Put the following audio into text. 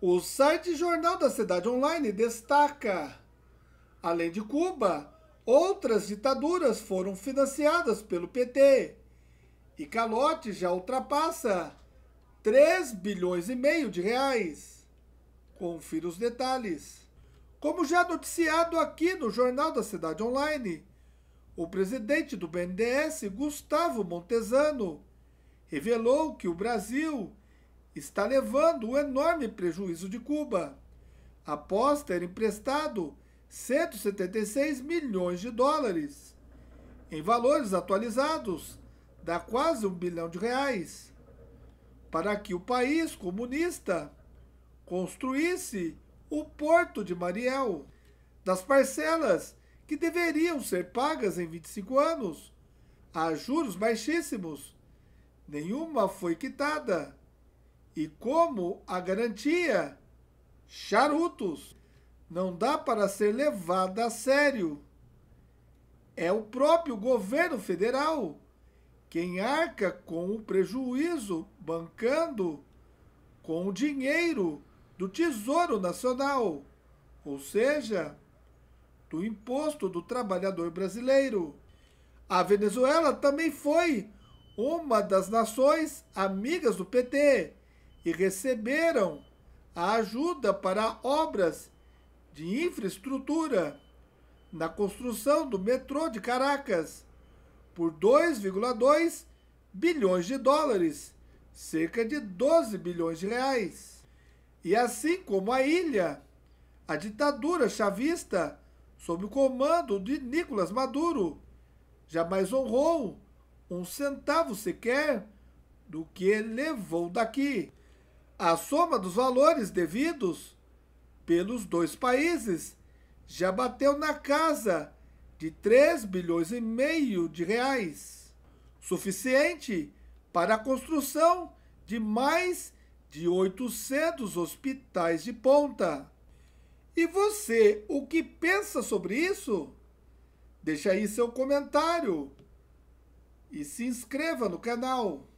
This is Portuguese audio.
O site Jornal da Cidade Online destaca: além de Cuba, outras ditaduras foram financiadas pelo PT e calote já ultrapassa 3 bilhões e meio de reais. Confira os detalhes. Como já noticiado aqui no Jornal da Cidade Online, o presidente do BNDES, Gustavo Montesano, revelou que o Brasil está levando o enorme prejuízo de Cuba, após ter emprestado 176 milhões de dólares, em valores atualizados, dá quase um bilhão de reais, para que o país comunista construísse o Porto de Mariel. Das parcelas que deveriam ser pagas em 25 anos, a juros baixíssimos, nenhuma foi quitada e como a garantia, charutos, não dá para ser levada a sério. É o próprio governo federal quem arca com o prejuízo, bancando com o dinheiro do Tesouro Nacional, ou seja, do imposto do trabalhador brasileiro. A Venezuela também foi uma das nações amigas do PT e receberam a ajuda para obras de infraestrutura na construção do metrô de Caracas por 2,2 bilhões de dólares, cerca de 12 bilhões de reais. E assim como a ilha, a ditadura chavista, sob o comando de Nicolás Maduro, jamais honrou um centavo sequer do que levou daqui a soma dos valores devidos pelos dois países já bateu na casa de 3 bilhões e meio de reais, suficiente para a construção de mais de 800 hospitais de ponta. E você, o que pensa sobre isso? Deixe aí seu comentário e se inscreva no canal.